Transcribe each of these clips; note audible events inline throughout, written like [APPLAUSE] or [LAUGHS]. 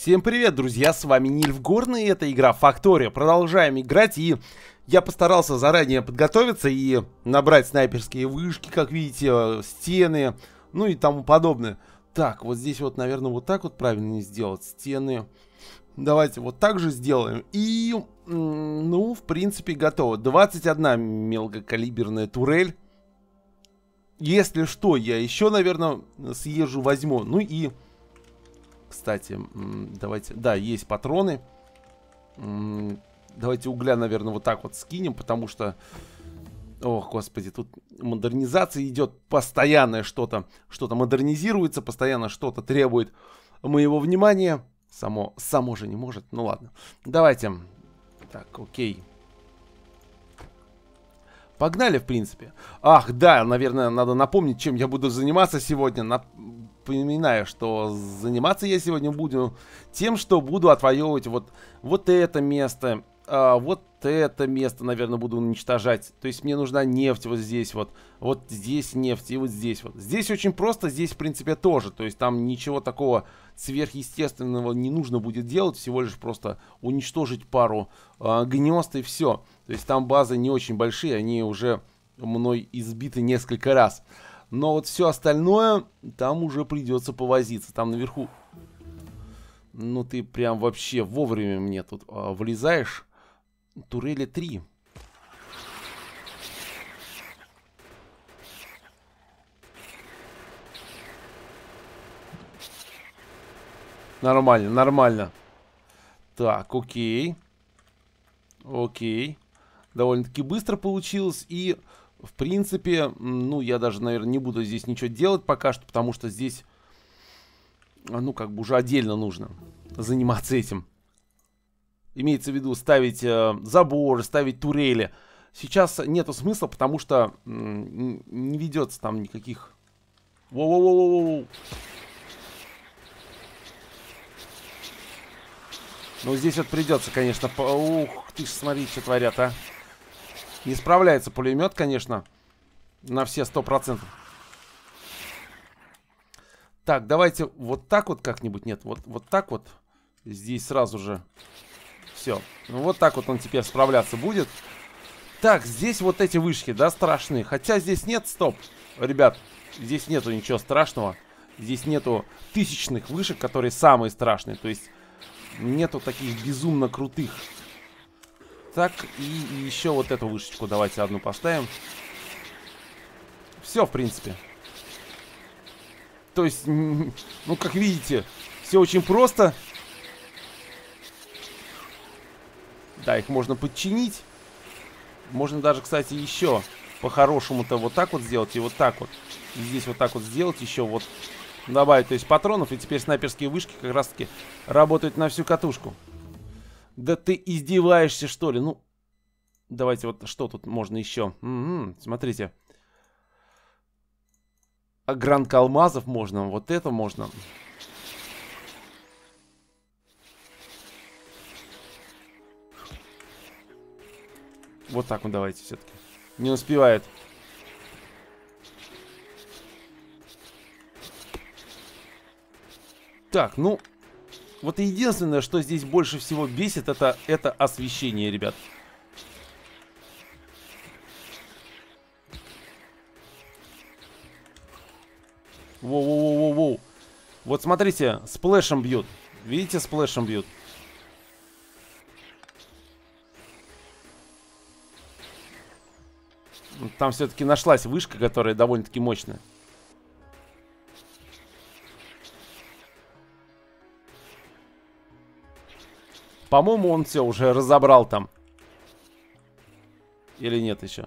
Всем привет, друзья, с вами Нильф Горный, и это игра Фактория. Продолжаем играть, и я постарался заранее подготовиться и набрать снайперские вышки, как видите, э, стены, ну и тому подобное. Так, вот здесь вот, наверное, вот так вот правильно сделать, стены. Давайте вот так же сделаем. И, ну, в принципе, готово. 21 мелкокалиберная турель. Если что, я еще, наверное, съезжу, возьму. Ну и кстати, давайте... Да, есть патроны. Давайте угля, наверное, вот так вот скинем, потому что... Ох, господи, тут модернизация идет постоянное что-то. Что-то модернизируется, постоянно что-то требует моего внимания. Само, само же не может. Ну ладно. Давайте. Так, окей. Погнали, в принципе. Ах, да, наверное, надо напомнить, чем я буду заниматься сегодня. На напоминаю, что заниматься я сегодня буду тем, что буду отвоевывать вот, вот это место, а, вот это место, наверное, буду уничтожать. То есть мне нужна нефть вот здесь вот, вот здесь нефть и вот здесь вот. Здесь очень просто, здесь, в принципе, тоже. То есть там ничего такого сверхъестественного не нужно будет делать, всего лишь просто уничтожить пару а, гнезд и все. То есть там базы не очень большие, они уже мной избиты несколько раз. Но вот все остальное, там уже придется повозиться. Там наверху... Ну ты прям вообще вовремя мне тут а, влезаешь. Турели 3. Нормально, нормально. Так, окей. Окей. Довольно-таки быстро получилось. И в принципе, ну, я даже, наверное, не буду здесь ничего делать пока что, потому что здесь, а, ну, как бы уже отдельно нужно заниматься этим. Имеется в виду ставить э, заборы, ставить турели. Сейчас нету смысла, потому что не ведется там никаких... Воу-воу-воу-воу-воу. Ну, здесь вот придется, конечно, по... Ух, ты ж смотри, что творят, а. Не справляется пулемет, конечно, на все сто процентов. Так, давайте вот так вот как-нибудь. Нет, вот, вот так вот. Здесь сразу же. Все. Ну, вот так вот он теперь справляться будет. Так, здесь вот эти вышки, да, страшные. Хотя здесь нет, стоп. Ребят, здесь нету ничего страшного. Здесь нету тысячных вышек, которые самые страшные. То есть нету таких безумно крутых так, и еще вот эту вышечку давайте одну поставим. Все, в принципе. То есть, ну, как видите, все очень просто. Да, их можно подчинить. Можно даже, кстати, еще по-хорошему-то вот так вот сделать и вот так вот. И здесь вот так вот сделать, еще вот добавить, то есть патронов. И теперь снайперские вышки как раз-таки работают на всю катушку. Да ты издеваешься, что ли? Ну, давайте вот что тут можно еще? Угу, смотрите. А гранка алмазов можно, вот это можно. Вот так вот давайте все-таки. Не успевает. Так, ну, вот единственное, что здесь больше всего бесит, это, это освещение, ребят. Воу-воу-воу-воу. Вот смотрите, сплэшем бьют. Видите, сплэшем бьют. Там все-таки нашлась вышка, которая довольно-таки мощная. По-моему, он все уже разобрал там. Или нет еще?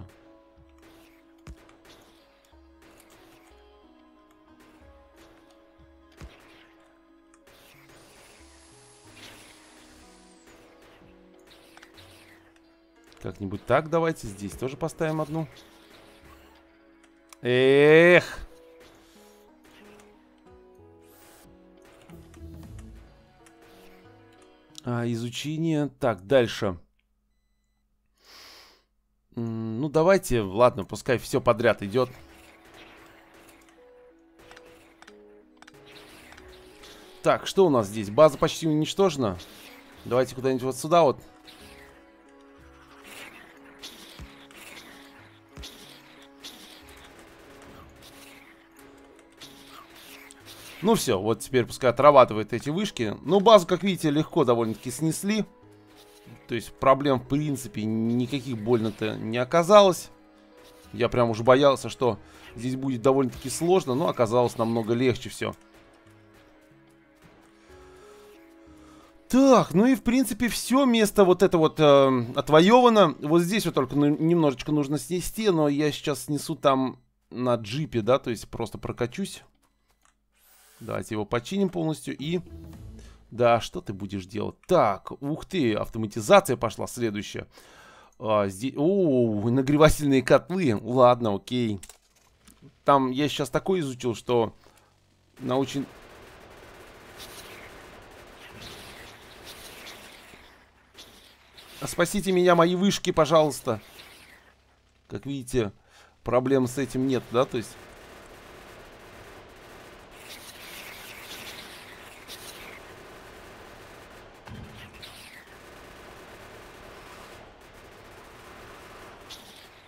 Как-нибудь так давайте здесь тоже поставим одну. Эх! А, изучение. Так, дальше. Ну, давайте, ладно, пускай все подряд идет. Так, что у нас здесь? База почти уничтожена. Давайте куда-нибудь вот сюда вот. Ну все, вот теперь пускай отрабатывает эти вышки. Ну, базу, как видите, легко довольно-таки снесли. То есть проблем, в принципе, никаких больно-то не оказалось. Я прям уже боялся, что здесь будет довольно-таки сложно, но оказалось намного легче все. Так, ну и в принципе все место вот это вот э, отвоевано. Вот здесь вот только ну, немножечко нужно снести, но я сейчас снесу там на джипе, да, то есть просто прокачусь. Давайте его починим полностью и... Да, что ты будешь делать? Так, ух ты, автоматизация пошла следующая. А, здесь... О, нагревательные котлы. Ладно, окей. Там я сейчас такое изучил, что на очень... Спасите меня, мои вышки, пожалуйста. Как видите, проблем с этим нет, да? То есть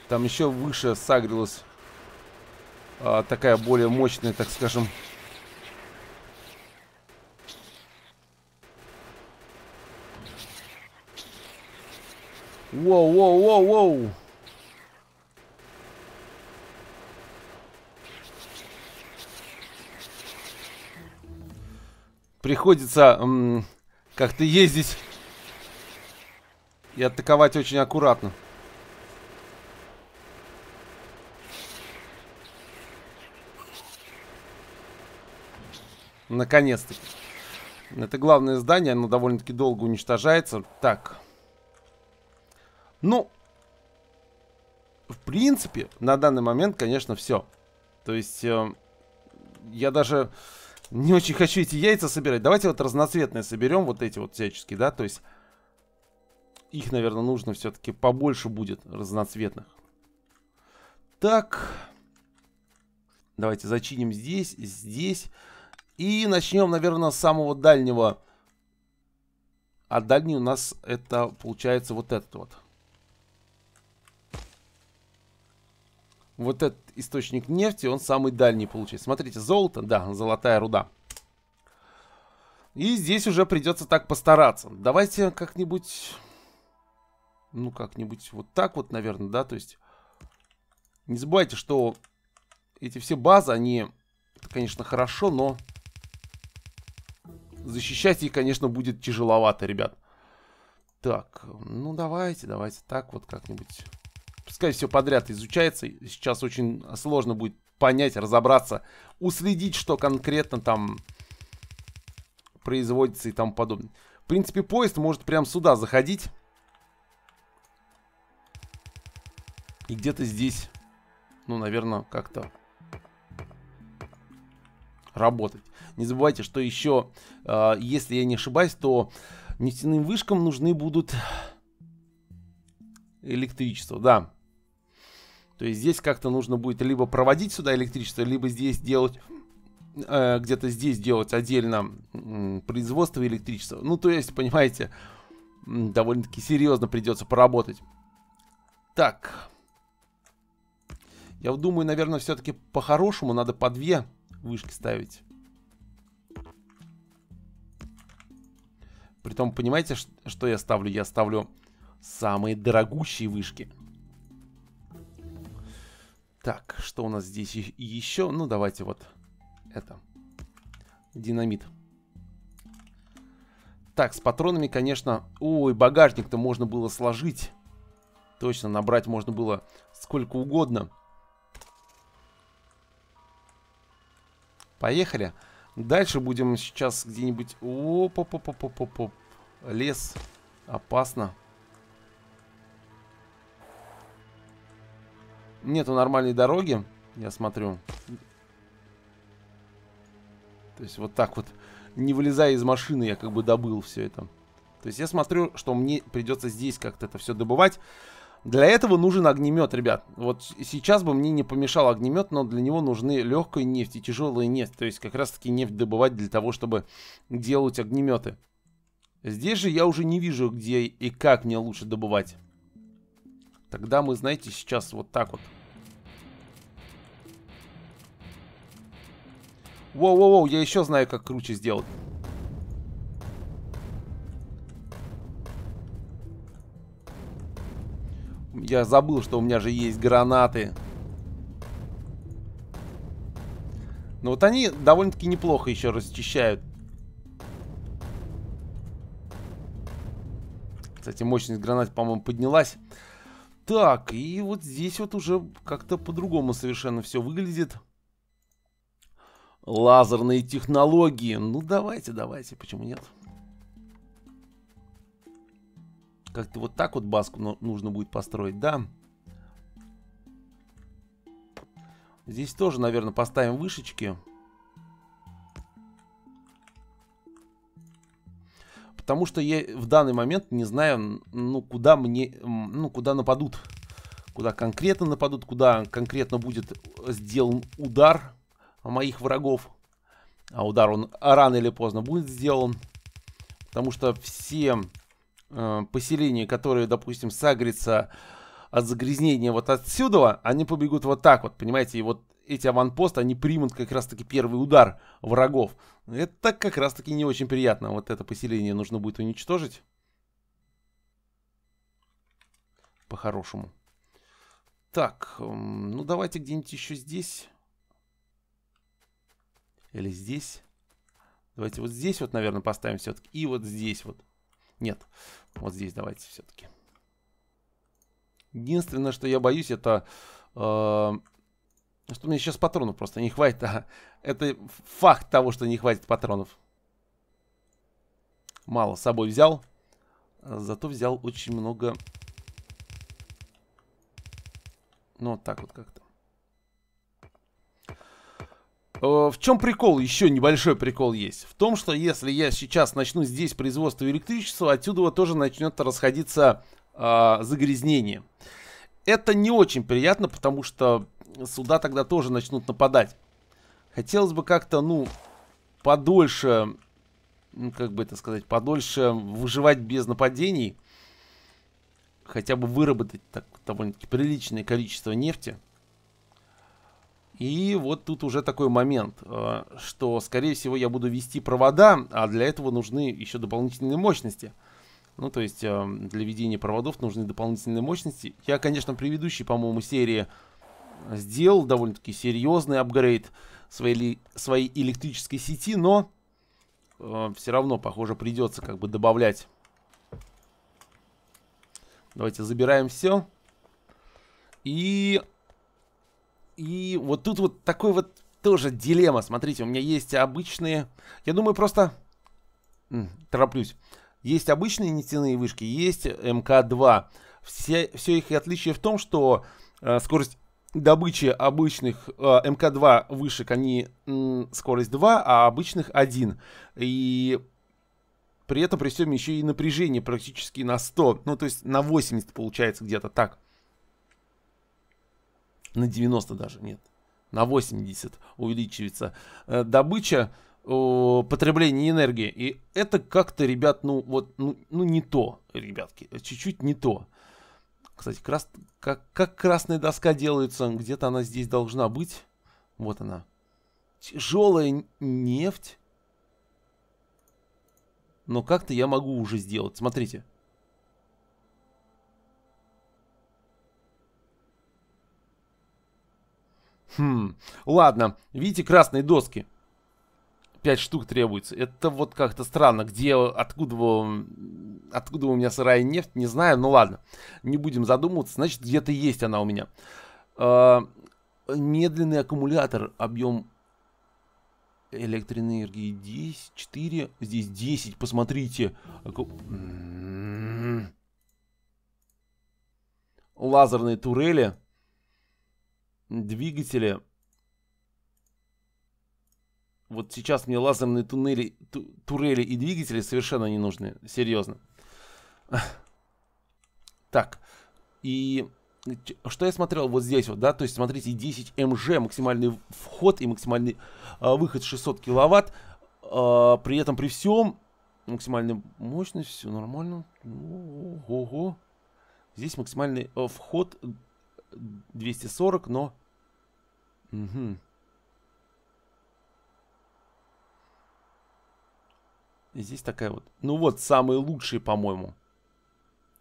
Там еще выше сагрилась а, такая более мощная, так скажем, Воу, воу, воу, воу. Приходится как-то ездить и атаковать очень аккуратно. Наконец-таки. Это главное здание, оно довольно-таки долго уничтожается. Так. Ну, в принципе, на данный момент, конечно, все. То есть, э, я даже не очень хочу эти яйца собирать. Давайте вот разноцветные соберем, вот эти вот всяческие, да? То есть, их, наверное, нужно все-таки побольше будет разноцветных. Так. Давайте зачиним здесь, здесь. И начнем, наверное, с самого дальнего. А дальний у нас это получается вот этот вот. Вот этот источник нефти, он самый дальний получается. Смотрите, золото, да, золотая руда. И здесь уже придется так постараться. Давайте как-нибудь... Ну, как-нибудь вот так вот, наверное, да? То есть... Не забывайте, что эти все базы, они... конечно, хорошо, но защищать их, конечно, будет тяжеловато, ребят. Так, ну давайте, давайте так вот как-нибудь. Пускай все подряд изучается. Сейчас очень сложно будет понять, разобраться, уследить, что конкретно там производится и тому подобное. В принципе, поезд может прям сюда заходить. И где-то здесь, ну, наверное, как-то работать. Не забывайте, что еще, э, если я не ошибаюсь, то нефтяным вышкам нужны будут электричество, да. То есть здесь как-то нужно будет либо проводить сюда электричество, либо здесь делать э, где-то здесь делать отдельно э, производство электричества. Ну, то есть, понимаете, довольно-таки серьезно придется поработать. Так. Я думаю, наверное, все-таки по-хорошему надо по две вышки ставить. Притом, понимаете, что я ставлю? Я ставлю самые дорогущие вышки. Так, что у нас здесь еще? Ну, давайте вот это. Динамит. Так, с патронами, конечно... Ой, багажник-то можно было сложить. Точно, набрать можно было сколько угодно. Поехали. Дальше будем сейчас где-нибудь... о по по по по по Лес. Опасно. Нету нормальной дороги, я смотрю. То есть вот так вот, не вылезая из машины, я как бы добыл все это. То есть я смотрю, что мне придется здесь как-то это все добывать. Для этого нужен огнемет, ребят. Вот сейчас бы мне не помешал огнемет, но для него нужны легкая нефть и тяжелая нефть. То есть как раз таки нефть добывать для того, чтобы делать огнеметы. Здесь же я уже не вижу, где и как мне лучше добывать. Тогда мы, знаете, сейчас вот так вот. Воу-воу-воу, я еще знаю, как круче сделать. Я забыл, что у меня же есть гранаты. Но ну, вот они довольно-таки неплохо еще расчищают. Кстати, мощность гранат, по-моему, поднялась. Так, и вот здесь вот уже как-то по-другому совершенно все выглядит. Лазерные технологии. Ну, давайте, давайте, почему нет? Как-то вот так вот баску нужно будет построить, да? Здесь тоже, наверное, поставим вышечки. Потому что я в данный момент не знаю, ну, куда мне, ну, куда нападут. Куда конкретно нападут, куда конкретно будет сделан удар моих врагов. А удар он рано или поздно будет сделан. Потому что все Э, поселение, которое, допустим, сагрятся от загрязнения вот отсюда, они побегут вот так вот, понимаете, и вот эти аванпосты, они примут как раз-таки первый удар врагов. Это так как раз-таки не очень приятно. Вот это поселение нужно будет уничтожить. По-хорошему. Так, эм, ну давайте где-нибудь еще здесь. Или здесь. Давайте вот здесь вот, наверное, поставим все-таки. И вот здесь вот. Нет. Вот здесь давайте все-таки. Единственное, что я боюсь, это... Э, что мне сейчас патронов просто не хватит. А, это факт того, что не хватит патронов. Мало с собой взял. Зато взял очень много... Ну, вот так вот как-то. Э, в чем прикол? Еще небольшой прикол есть. В том, что если я сейчас начну здесь производство электричества, отсюда тоже начнет расходиться э, загрязнение. Это не очень приятно, потому что сюда тогда тоже начнут нападать. Хотелось бы как-то, ну, подольше, ну, как бы это сказать, подольше выживать без нападений. Хотя бы выработать так довольно-таки приличное количество нефти. И вот тут уже такой момент, э, что, скорее всего, я буду вести провода, а для этого нужны еще дополнительные мощности. Ну, то есть, эм, для ведения проводов нужны дополнительные мощности. Я, конечно, в предыдущей, по-моему, серии сделал довольно-таки серьезный апгрейд своей, своей электрической сети, но э, все равно, похоже, придется как бы добавлять. Давайте забираем все. И и вот тут вот такой вот тоже дилемма. Смотрите, у меня есть обычные... Я думаю, просто... Тороплюсь. Есть обычные нефтяные вышки, есть МК-2. Все, все их отличие в том, что э, скорость добычи обычных э, МК-2 вышек, они э, скорость 2, а обычных 1. И при этом при всем еще и напряжение практически на 100, ну то есть на 80 получается где-то так на 90 даже, нет, на 80 увеличивается э, добыча, потребление энергии. И это как-то, ребят, ну вот, ну, ну не то, ребятки, э, чуть-чуть не то. Кстати, крас... как, как красная доска делается, где-то она здесь должна быть. Вот она. Тяжелая нефть. Но как-то я могу уже сделать. Смотрите. Хм, ладно, видите красные доски? Пять штук требуется. Это вот как-то странно. Где, откуда, откуда у меня сырая нефть, не знаю. Ну ладно, не будем задумываться. Значит, где-то есть она у меня. Э медленный аккумулятор. Объем электроэнергии 10, 4. Здесь 10, посмотрите. Аку... М-м-м. Лазерные турели двигатели. Вот сейчас мне лазерные туннели, ту, турели и двигатели совершенно не нужны. Серьезно. [LAUGHS] Так. И что я смотрел вот здесь вот, да, то есть, смотрите, 10 МЖ, максимальный вход и максимальный э, выход 600 киловатт, э, при этом при всем, максимальная мощность, все нормально, ого, здесь максимальный э, вход 240, но... Угу. Здесь такая вот... Ну вот, самые лучшие, по-моему.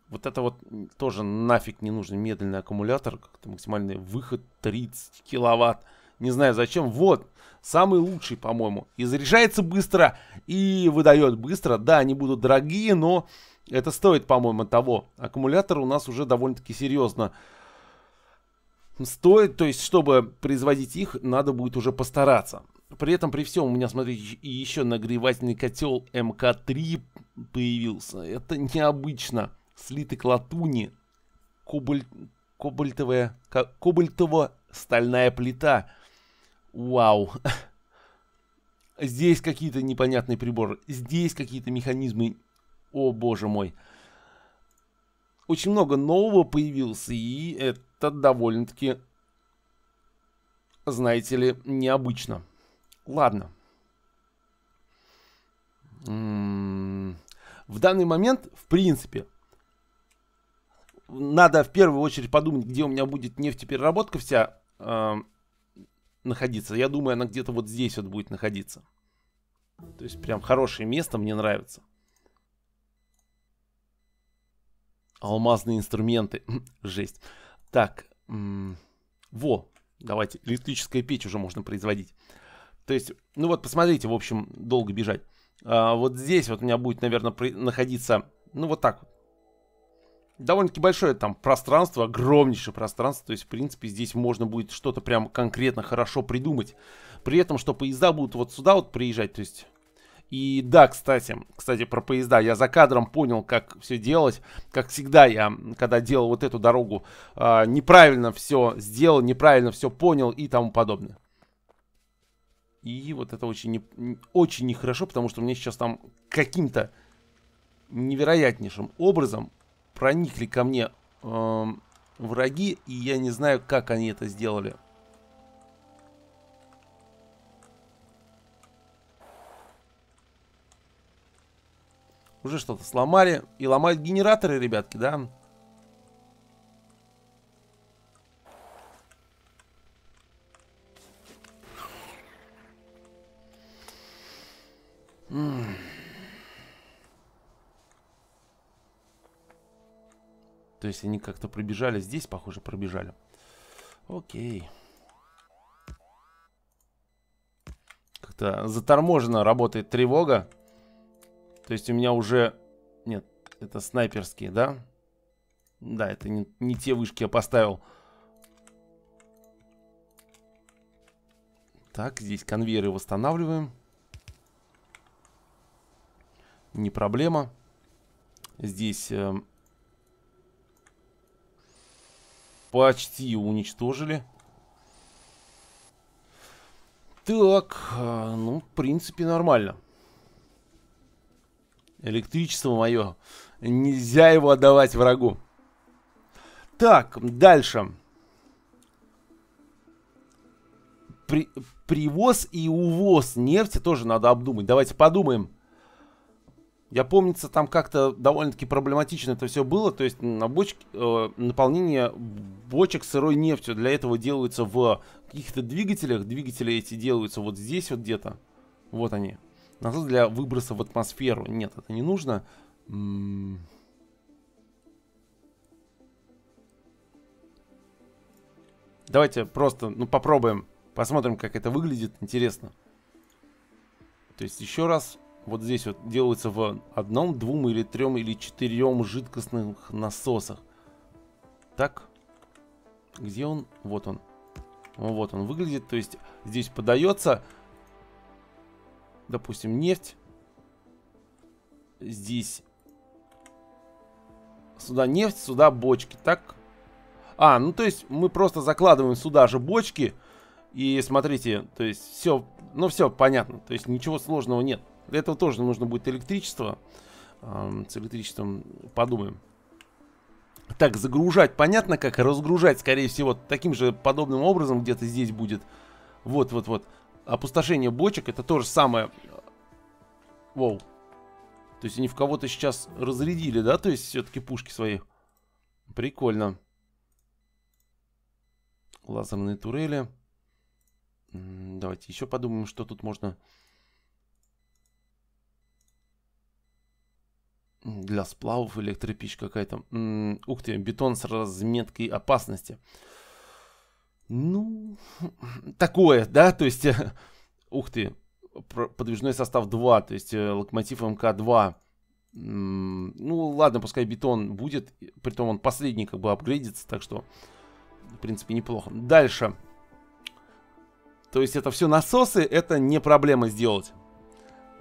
Вот это вот тоже нафиг не нужен медленный аккумулятор. Как-то максимальный выход 30 киловатт. Не знаю зачем. Вот, самый лучший, по-моему. И заряжается быстро, и выдает быстро. Да, они будут дорогие, но это стоит, по-моему, того. Аккумулятор у нас уже довольно-таки серьезно стоит, то есть, чтобы производить их, надо будет уже постараться. При этом, при всем, у меня, смотрите, и еще нагревательный котел МК-3 появился. Это необычно. Слиток латуни, кобальт, кобальтовая, кобальтово-стальная плита. Вау. Здесь какие-то непонятные приборы. Здесь какие-то механизмы. О, боже мой. Очень много нового появилось, и это это довольно-таки, знаете ли, необычно. Ладно. М-м-м. В данный момент, в принципе, надо в первую очередь подумать, где у меня будет нефтепереработка вся э, находиться. Я думаю, она где-то вот здесь вот будет находиться. То есть прям хорошее место, мне нравится. Алмазные инструменты. [LAUGHS] Жесть. Так, во, давайте, электрическая печь уже можно производить. То есть, ну вот, посмотрите, в общем, долго бежать. А, вот здесь вот у меня будет, наверное, при... находиться, ну вот так вот. Довольно-таки большое там пространство, огромнейшее пространство. То есть, в принципе, здесь можно будет что-то прям конкретно хорошо придумать. При этом, что поезда будут вот сюда вот приезжать, то есть и да, кстати, кстати, про поезда. Я за кадром понял, как все делать. Как всегда, я, когда делал вот эту дорогу, а, неправильно все сделал, неправильно все понял и тому подобное. И вот это очень, не, очень нехорошо, потому что мне сейчас там каким-то невероятнейшим образом проникли ко мне э, враги, и я не знаю, как они это сделали. Уже что-то сломали. И ломают генераторы, ребятки, да? То есть они как-то пробежали здесь, похоже, пробежали. Окей. Как-то заторможенно работает тревога. То есть у меня уже... Нет, это снайперские, да? Да, это не, не те вышки я поставил. Так, здесь конвейеры восстанавливаем. Не проблема. Здесь... Э, почти уничтожили. Так, э, ну, в принципе, нормально. Электричество мое. Нельзя его отдавать врагу. Так, дальше. При, привоз и увоз нефти тоже надо обдумать. Давайте подумаем. Я помнится, там как-то довольно-таки проблематично это все было. То есть на бочке, э, наполнение бочек сырой нефтью. Для этого делаются в каких-то двигателях. Двигатели эти делаются вот здесь вот где-то. Вот они. Насос для выброса в атмосферу. Нет, это не нужно. Давайте просто, ну, попробуем. Посмотрим, как это выглядит. Интересно. То есть еще раз. Вот здесь вот делается в одном, двум или трем или четырем жидкостных насосах. Так. Где он? Вот он. Вот он выглядит. То есть здесь подается допустим, нефть. Здесь. Сюда нефть, сюда бочки, так? А, ну то есть мы просто закладываем сюда же бочки. И смотрите, то есть все, ну все понятно. То есть ничего сложного нет. Для этого тоже нужно будет электричество. С электричеством подумаем. Так, загружать понятно как, разгружать, скорее всего, таким же подобным образом где-то здесь будет. Вот, вот, вот опустошение бочек, это то же самое. Э, воу. То есть они в кого-то сейчас разрядили, да? То есть все-таки пушки свои. Прикольно. Лазерные турели. Давайте еще подумаем, что тут можно... Для сплавов электропечь какая-то. Ух ты, бетон с разметкой опасности. Ну, [LAUGHS] такое, да, то есть, э, ух ты, подвижной состав 2, то есть э, Локомотив МК-2. Ну, ладно, пускай бетон будет, притом он последний как бы апгрейдится, так что, в принципе, неплохо. Дальше. То есть это все насосы, это не проблема сделать.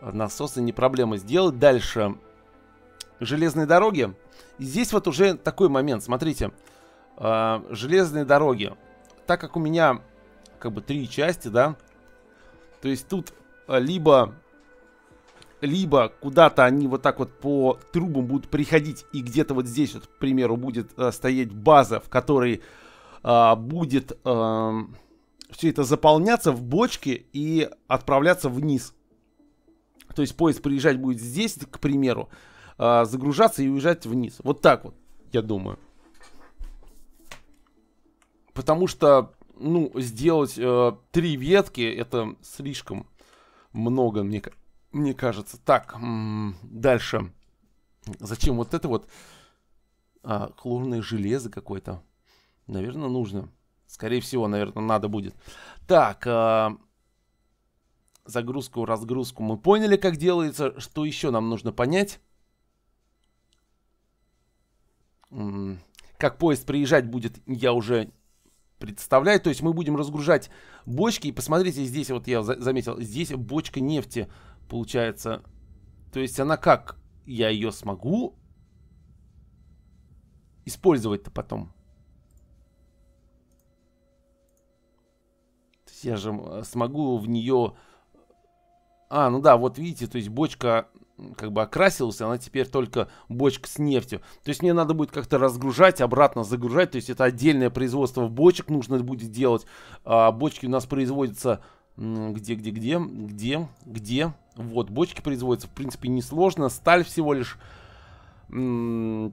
Насосы не проблема сделать. Дальше. Железные дороги. здесь вот уже такой момент, смотрите. Э, железные дороги так как у меня как бы три части, да, то есть тут э, либо либо куда-то они вот так вот по трубам будут приходить, и где-то вот здесь вот, к примеру, будет э, стоять база, в которой э, будет э, эм, все это заполняться в бочке и отправляться вниз. То есть поезд приезжать будет здесь, к примеру, э, загружаться и уезжать вниз. Вот так вот, я думаю. Потому что, ну, сделать э, три ветки, это слишком много, мне, мне кажется. Так, дальше. Зачем вот это вот? А, хлорное железо какое-то. Наверное, нужно. Скорее всего, наверное, надо будет. Так, э, загрузку, разгрузку мы поняли, как делается. Что еще нам нужно понять? Как поезд приезжать будет, я уже представляет. То есть мы будем разгружать бочки. И посмотрите, здесь вот я за заметил, здесь бочка нефти получается. То есть она как? Я ее смогу использовать-то потом? я же смогу в нее... А, ну да, вот видите, то есть бочка как бы окрасился, она теперь только бочка с нефтью. То есть мне надо будет как-то разгружать, обратно загружать, то есть это отдельное производство бочек нужно будет делать. А бочки у нас производятся где, где, где, где, где. Вот, бочки производятся, в принципе, несложно, сталь всего лишь. Ну,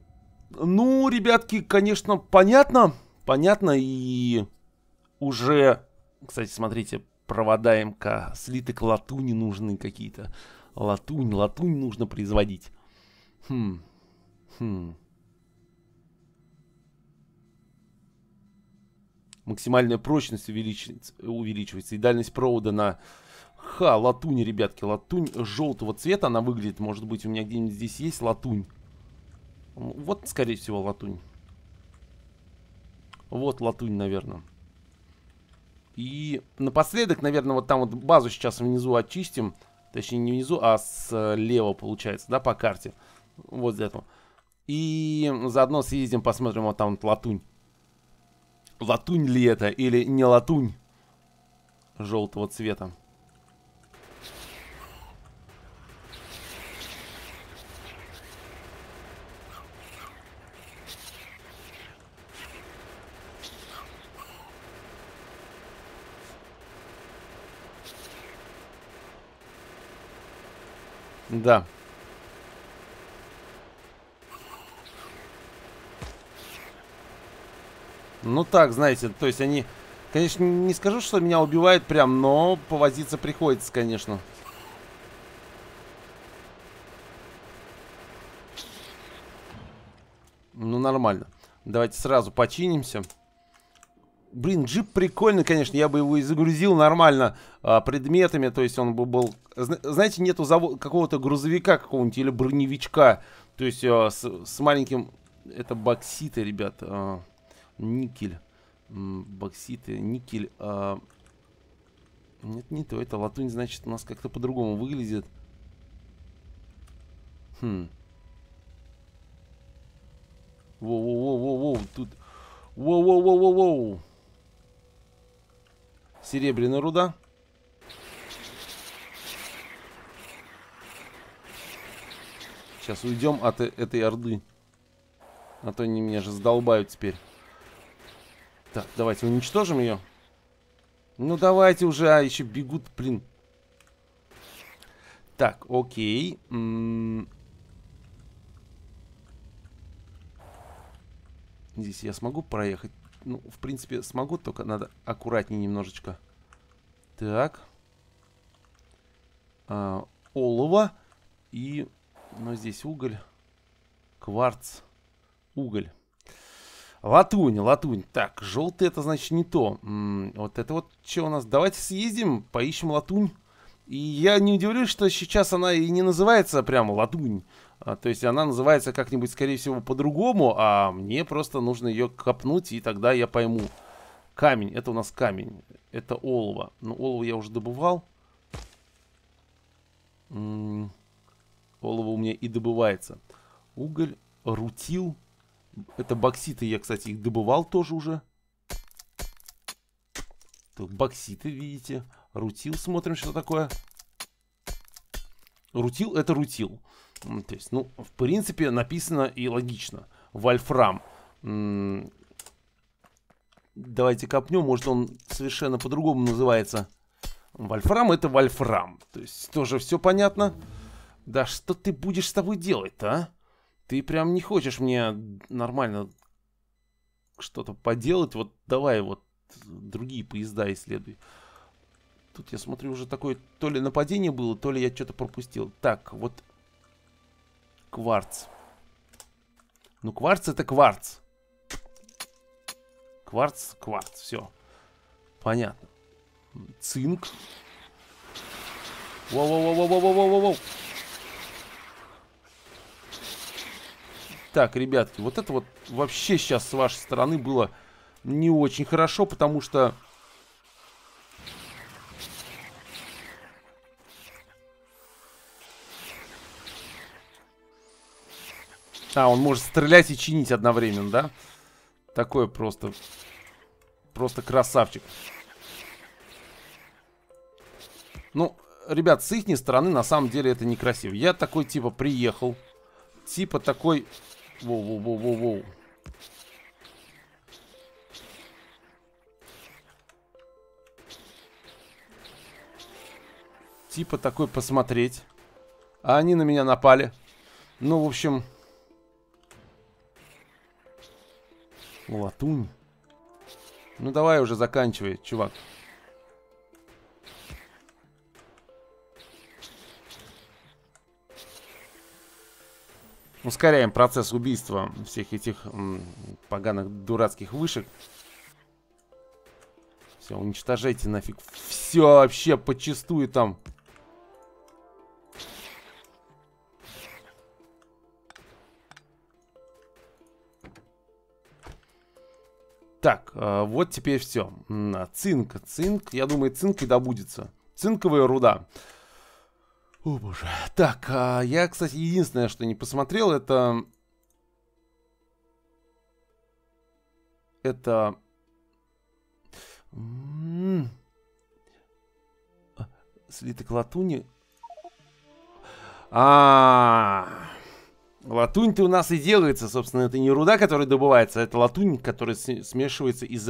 ребятки, конечно, понятно, понятно, и уже, кстати, смотрите, провода МК, слиты к латуни нужны какие-то. Латунь, латунь нужно производить. Хм, хм. Максимальная прочность увеличивается, увеличивается и дальность провода на... Ха, латунь, ребятки, латунь желтого цвета она выглядит. Может быть, у меня где-нибудь здесь есть латунь. Вот, скорее всего, латунь. Вот латунь, наверное. И напоследок, наверное, вот там вот базу сейчас внизу очистим. Точнее, не внизу, а слева, э, получается, да, по карте. Вот для этого. И заодно съездим, посмотрим, вот там вот латунь. Латунь ли это или не латунь желтого цвета. Да. Ну так, знаете, то есть они... Конечно, не скажу, что меня убивает прям, но повозиться приходится, конечно. Ну, нормально. Давайте сразу починимся. Блин, джип прикольный, конечно. Я бы его и загрузил нормально а, предметами. То есть он бы был знаете, нету завод, какого-то грузовика какого-нибудь или броневичка. То есть э, с, с маленьким... Это бокситы, ребят. Э, никель. Бокситы, никель. Э, нет, не то. Это латунь, значит, у нас как-то по-другому выглядит. Хм. Воу-воу-воу-воу-воу. Тут... Воу-воу-воу-воу-воу. Серебряная руда. Сейчас уйдем от э, этой орды. А то они меня же задолбают теперь. Так, давайте уничтожим ее. Ну, давайте уже. А, еще бегут, блин. Так, окей. Здесь я смогу проехать? Ну, в принципе, смогу, только надо аккуратнее немножечко. Так. А, олово и но здесь уголь, кварц, уголь. Латунь, латунь. Так, желтый это значит не то. М -м, вот это вот что у нас? Давайте съездим, поищем латунь. И я не удивлюсь, что сейчас она и не называется прямо латунь. А, то есть она называется как-нибудь, скорее всего, по-другому, а мне просто нужно ее копнуть, и тогда я пойму. Камень, это у нас камень. Это олово. Но ну, олово я уже добывал. М олово у меня и добывается. Уголь, рутил. Это бокситы, я, кстати, их добывал тоже уже. Тут бокситы, видите. Рутил, смотрим, что такое. Рутил — это рутил. То есть, ну, в принципе, написано и логично. Вольфрам. Давайте копнем, может, он совершенно по-другому называется. Вольфрам — это вольфрам. То есть, тоже все Понятно. Да что ты будешь с тобой делать-то, а? Ты прям не хочешь мне нормально что-то поделать. Вот давай вот другие поезда исследуй. Тут я смотрю, уже такое то ли нападение было, то ли я что-то пропустил. Так, вот кварц. Ну, кварц это кварц. Кварц, кварц, все. Понятно. Цинк. Воу-воу-воу-воу-воу-воу-воу. Так, ребятки, вот это вот вообще сейчас с вашей стороны было не очень хорошо, потому что... А, он может стрелять и чинить одновременно, да? Такое просто... Просто красавчик. Ну, ребят, с их стороны на самом деле это некрасиво. Я такой типа приехал. Типа такой Воу, воу, воу, воу, воу. Типа такой посмотреть. А они на меня напали. Ну, в общем... Латунь. Ну, давай уже заканчивай, чувак. ускоряем процесс убийства всех этих поганых дурацких вышек. Все, уничтожайте нафиг. Все вообще почистую там. Так, э, вот теперь все. Цинк, цинк. Я думаю, цинк и добудется. Цинковая руда. О боже. Так, а я, кстати, единственное, что не посмотрел, это... Это... М-м, слиток латуни. А, -а, -а. латунь-то у нас и делается, собственно, это не руда, которая добывается, а это латунь, которая смешивается из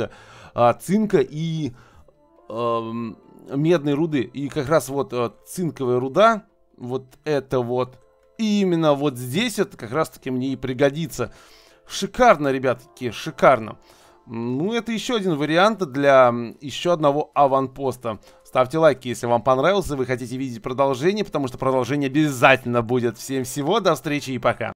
а, цинка и эм, медной руды. И как раз вот э, цинковая руда, вот это вот. И именно вот здесь это как раз таки мне и пригодится. Шикарно, ребятки, шикарно. Ну, это еще один вариант для еще одного аванпоста. Ставьте лайки, если вам понравился, вы хотите видеть продолжение, потому что продолжение обязательно будет. Всем всего, до встречи и пока.